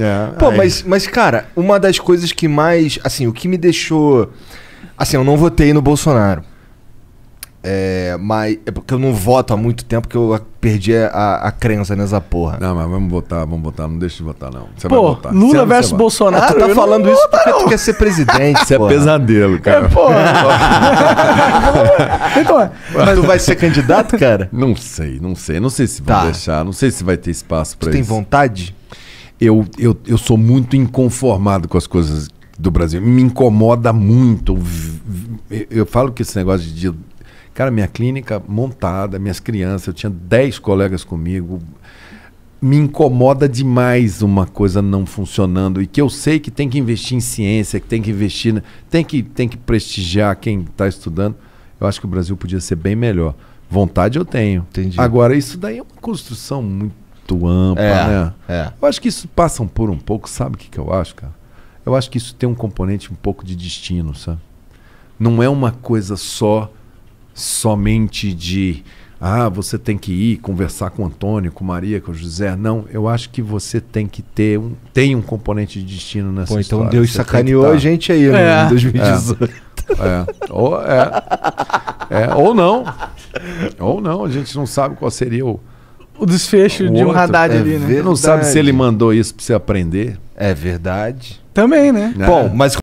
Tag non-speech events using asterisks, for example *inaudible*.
É, Pô, mas, mas, cara, uma das coisas que mais. Assim, o que me deixou. Assim, eu não votei no Bolsonaro. É, mas é porque eu não voto há muito tempo que eu perdi a, a crença nessa porra. Não, mas vamos votar, vamos votar, não deixa de votar, não. Você pô, vai votar. Lula versus Bolsonaro. Ah, tu tá falando isso porque não. tu quer ser presidente. Isso é porra. é pesadelo, cara. É, porra. *laughs* então, é. mas tu vai ser candidato, cara? Não sei, não sei. Não sei se vão tá. deixar, não sei se vai ter espaço pra tu isso. Tem vontade? eu, eu, eu sou muito inconformado com as coisas do Brasil. Me incomoda muito. Eu falo que esse negócio de. Cara, minha clínica montada, minhas crianças, eu tinha 10 colegas comigo. Me incomoda demais uma coisa não funcionando e que eu sei que tem que investir em ciência, que tem que investir, tem que, tem que prestigiar quem está estudando. Eu acho que o Brasil podia ser bem melhor. Vontade eu tenho. Entendi. Agora, isso daí é uma construção muito muito ampla, é, né? É. Eu acho que isso passa por um pouco, sabe o que, que eu acho, cara? Eu acho que isso tem um componente um pouco de destino, sabe? Não é uma coisa só, somente de, ah, você tem que ir conversar com o Antônio, com Maria, com o José. Não, eu acho que você tem que ter um, tem um componente de destino nessa Pô, então história. Deus você sacaneou tá. a gente aí né, é. em 2018. É. é. Ou, é. é. Ou não. Ou não, a gente não sabe qual seria o o desfecho o de um radar é ali, né? Verdade. Não sabe se ele mandou isso pra você aprender. É verdade. Também, né? né? Bom, mas